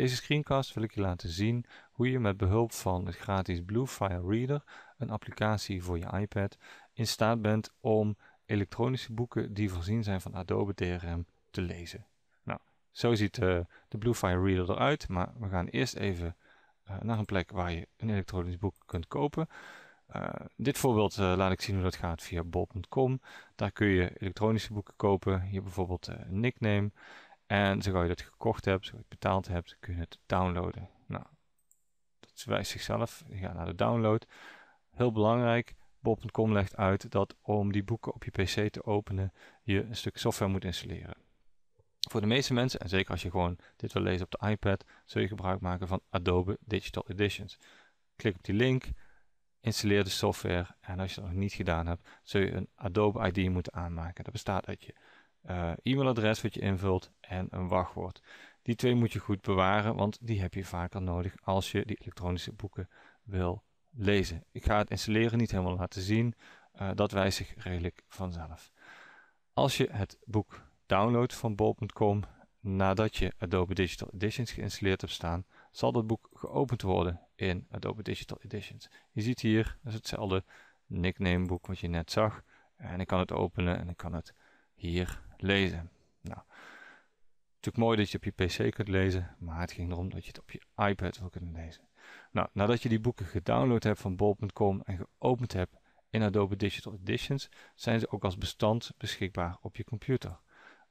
deze screencast wil ik je laten zien hoe je met behulp van het gratis Bluefire Reader, een applicatie voor je iPad, in staat bent om elektronische boeken die voorzien zijn van Adobe DRM te lezen. Nou, zo ziet uh, de Bluefire Reader eruit, maar we gaan eerst even eh, naar een plek waar je een elektronisch boek kunt kopen. Eh, dit voorbeeld laat ik zien hoe dat gaat via bol.com. Daar kun je elektronische boeken kopen. Hier bijvoorbeeld een nickname. En zodra je dat gekocht hebt, zodra je het betaald hebt, kun je het downloaden. Nou, dat wijst zichzelf. Je gaat naar de download. Heel belangrijk, Bob.com legt uit dat om die boeken op je PC te openen, je een stuk software moet installeren. Voor de meeste mensen, en zeker als je gewoon dit wil lezen op de iPad, zul je gebruik maken van Adobe Digital Editions. Klik op die link, installeer de software en als je dat nog niet gedaan hebt, zul je een Adobe ID moeten aanmaken. Dat bestaat uit je eh, e-mailadres wat je invult en een wachtwoord. Die twee moet je goed bewaren, want die heb je vaker nodig als je die elektronische boeken wil lezen. Ik ga het installeren niet helemaal laten zien. Eh, dat wijst zich redelijk vanzelf. Als je het boek downloadt van bol.com nadat je Adobe Digital Editions geïnstalleerd hebt staan, zal dat boek geopend worden in Adobe Digital Editions. Je ziet hier, dat is hetzelfde nickname boek wat je net zag. En ik kan het openen en ik kan het hier lezen. Nou, natuurlijk mooi dat je op je PC kunt lezen, maar het ging erom dat je het op je iPad wil kunnen lezen. Nou, nadat je die boeken gedownload hebt van bol.com en geopend hebt in Adobe Digital Editions, zijn ze ook als bestand beschikbaar op je computer.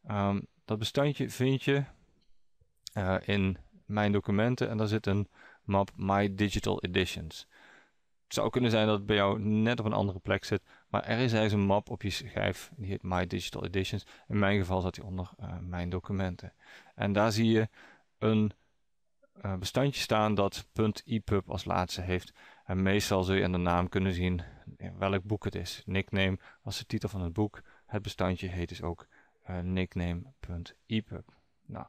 Ehm, dat bestandje vind je eh, in mijn documenten en daar zit een map My Digital Editions. Het zou kunnen zijn dat het bij jou net op een andere plek zit. Maar er is ergens een map op je schijf. Die heet My Digital Editions. In mijn geval zat die onder eh, Mijn Documenten. En daar zie je een eh, bestandje staan dat .epub e als laatste heeft. En meestal zul je aan de naam kunnen zien welk boek het is. Nickname was de titel van het boek. Het bestandje heet dus ook uh, eh, nickname.epub. E nou,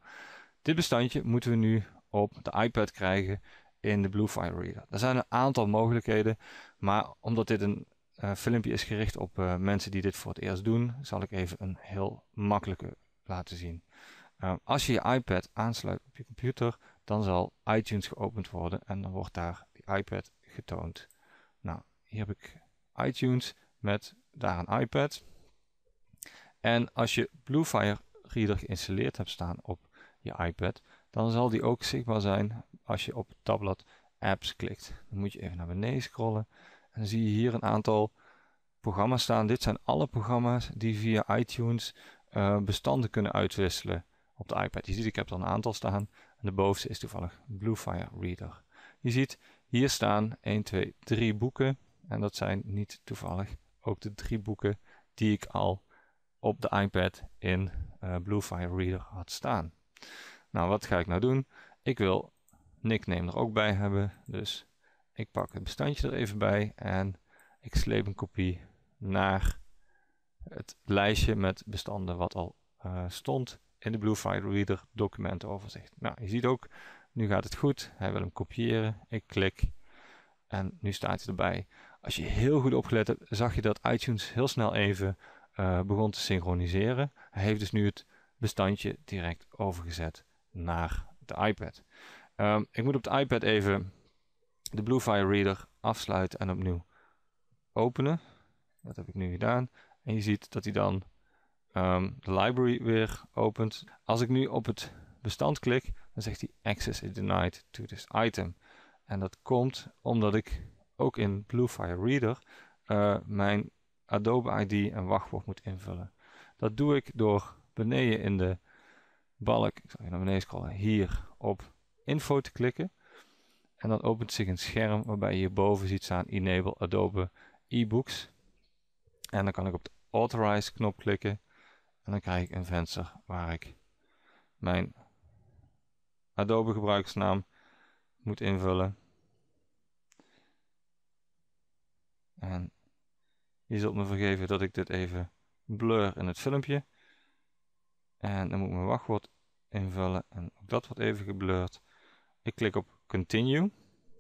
dit bestandje moeten we nu op de iPad krijgen in de Bluefire Reader. Er zijn een aantal mogelijkheden, maar omdat dit een eh, filmpje is gericht op eh, mensen die dit voor het eerst doen, zal ik even een heel makkelijke laten zien. Ehm, als je je iPad aansluit op je computer, dan zal iTunes geopend worden en dan wordt daar die iPad getoond. Nou, hier heb ik iTunes met daar een iPad. En als je Bluefire Reader geïnstalleerd hebt staan op je iPad, dan zal die ook zichtbaar zijn als je op tabblad apps klikt. Dan moet je even naar beneden scrollen en dan zie je hier een aantal programma's staan. Dit zijn alle programma's die via iTunes eh, bestanden kunnen uitwisselen op de iPad. Je ziet, ik heb er een aantal staan. En de bovenste is toevallig Bluefire Reader. Je ziet, hier staan 1, 2, 3 boeken. En dat zijn niet toevallig ook de drie boeken die ik al op de iPad in eh, Bluefire Reader had staan. Nou, wat ga ik nou doen? Ik wil nickname er ook bij hebben. Dus ik pak het bestandje er even bij en ik sleep een kopie naar het lijstje met bestanden wat al eh, stond in de Blue File Reader documentoverzicht. Nou, je ziet ook, nu gaat het goed. Hij wil hem kopiëren. Ik klik en nu staat hij erbij. Als je heel goed opgelet hebt, zag je dat iTunes heel snel even eh, begon te synchroniseren. Hij heeft dus nu het bestandje direct overgezet naar de iPad. Ehm, ik moet op de iPad even de Bluefire Reader afsluiten en opnieuw openen. Dat heb ik nu gedaan. En je ziet dat hij dan ehm, de library weer opent. Als ik nu op het bestand klik, dan zegt hij access is denied to this item. En dat komt omdat ik ook in Bluefire Reader eh, mijn Adobe ID en wachtwoord moet invullen. Dat doe ik door beneden in de balk, ik zal je naar beneden scrollen, hier op info te klikken. En dan opent zich een scherm waarbij je hierboven ziet staan Enable Adobe eBooks. En dan kan ik op de Authorize knop klikken. En dan krijg ik een venster waar ik mijn Adobe gebruikersnaam moet invullen. En je zult me vergeven dat ik dit even blur in het filmpje. En dan moet ik mijn wachtwoord invullen en ook dat wordt even geblurred. Ik klik op continue.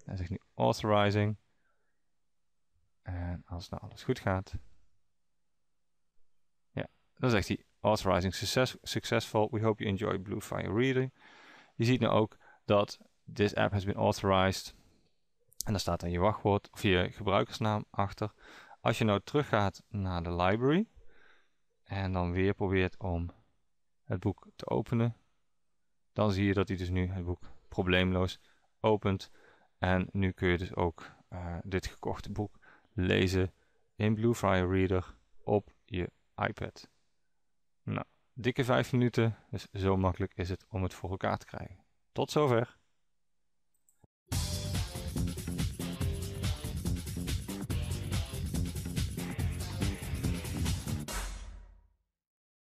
Hij zegt nu authorizing. En als nou alles goed gaat. Ja, dan zegt hij authorizing success, successful. We hope you enjoy Blue Fire reading Je ziet nu ook dat this app has been authorized. En daar staat dan je wachtwoord of je gebruikersnaam achter. Als je nou teruggaat naar de library en dan weer probeert om het boek te openen, dan zie je dat hij dus nu het boek probleemloos opent. En nu kun je dus ook eh, dit gekochte boek lezen in Bluefire Reader op je iPad. Nou, dikke 5 minuten, dus zo makkelijk is het om het voor elkaar te krijgen. Tot zover!